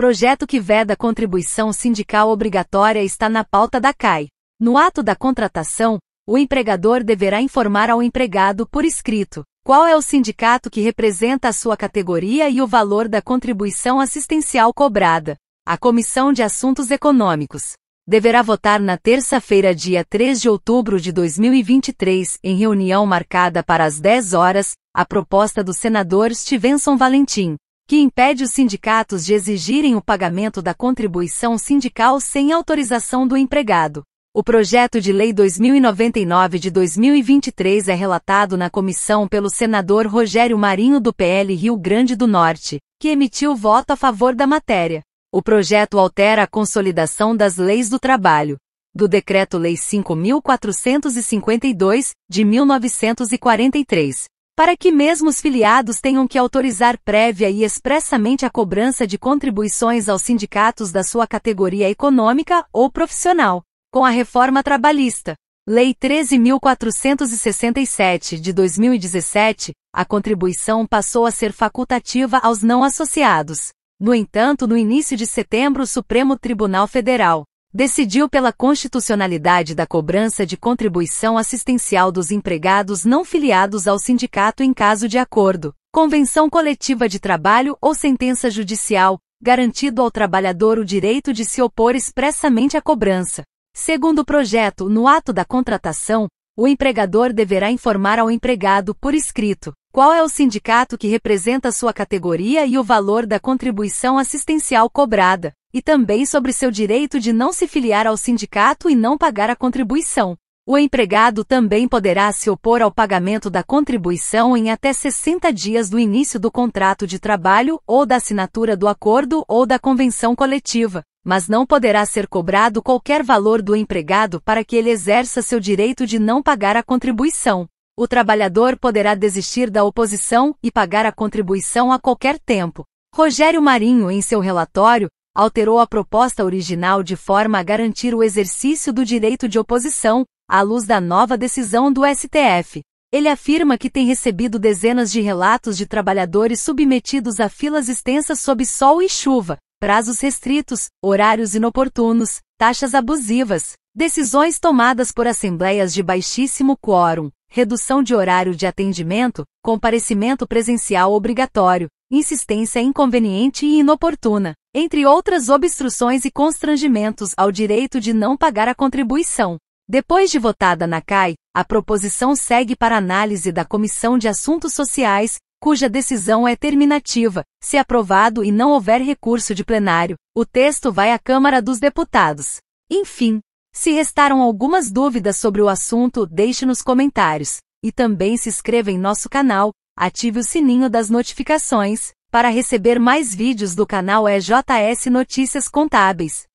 Projeto que veda contribuição sindical obrigatória está na pauta da CAI. No ato da contratação, o empregador deverá informar ao empregado por escrito qual é o sindicato que representa a sua categoria e o valor da contribuição assistencial cobrada. A Comissão de Assuntos Econômicos deverá votar na terça-feira, dia 3 de outubro de 2023, em reunião marcada para as 10 horas, a proposta do senador Stevenson Valentim, que impede os sindicatos de exigirem o pagamento da contribuição sindical sem autorização do empregado. O projeto de lei 2099 de 2023 é relatado na comissão pelo senador Rogério Marinho do PL Rio Grande do Norte, que emitiu voto a favor da matéria. O projeto altera a consolidação das leis do trabalho, do Decreto-Lei 5452 de 1943, para que mesmo os filiados tenham que autorizar prévia e expressamente a cobrança de contribuições aos sindicatos da sua categoria econômica ou profissional, com a reforma trabalhista. Lei 13.467 de 2017, a contribuição passou a ser facultativa aos não associados. No entanto, no início de setembro, o Supremo Tribunal Federal decidiu pela constitucionalidade da cobrança de contribuição assistencial dos empregados não filiados ao sindicato em caso de acordo, convenção coletiva de trabalho ou sentença judicial, garantido ao trabalhador o direito de se opor expressamente à cobrança. Segundo o projeto, no ato da contratação, o empregador deverá informar ao empregado por escrito qual é o sindicato que representa sua categoria e o valor da contribuição assistencial cobrada e também sobre seu direito de não se filiar ao sindicato e não pagar a contribuição. O empregado também poderá se opor ao pagamento da contribuição em até 60 dias do início do contrato de trabalho ou da assinatura do acordo ou da convenção coletiva, mas não poderá ser cobrado qualquer valor do empregado para que ele exerça seu direito de não pagar a contribuição. O trabalhador poderá desistir da oposição e pagar a contribuição a qualquer tempo. Rogério Marinho, em seu relatório, alterou a proposta original de forma a garantir o exercício do direito de oposição, à luz da nova decisão do STF. Ele afirma que tem recebido dezenas de relatos de trabalhadores submetidos a filas extensas sob sol e chuva, prazos restritos, horários inoportunos, taxas abusivas, decisões tomadas por assembleias de baixíssimo quórum, redução de horário de atendimento, comparecimento presencial obrigatório, insistência inconveniente e inoportuna, entre outras obstruções e constrangimentos ao direito de não pagar a contribuição. Depois de votada na CAI, a proposição segue para análise da Comissão de Assuntos Sociais, cuja decisão é terminativa. Se aprovado e não houver recurso de plenário, o texto vai à Câmara dos Deputados. Enfim, se restaram algumas dúvidas sobre o assunto, deixe nos comentários. E também se inscreva em nosso canal, ative o sininho das notificações para receber mais vídeos do canal EJS é Notícias Contábeis,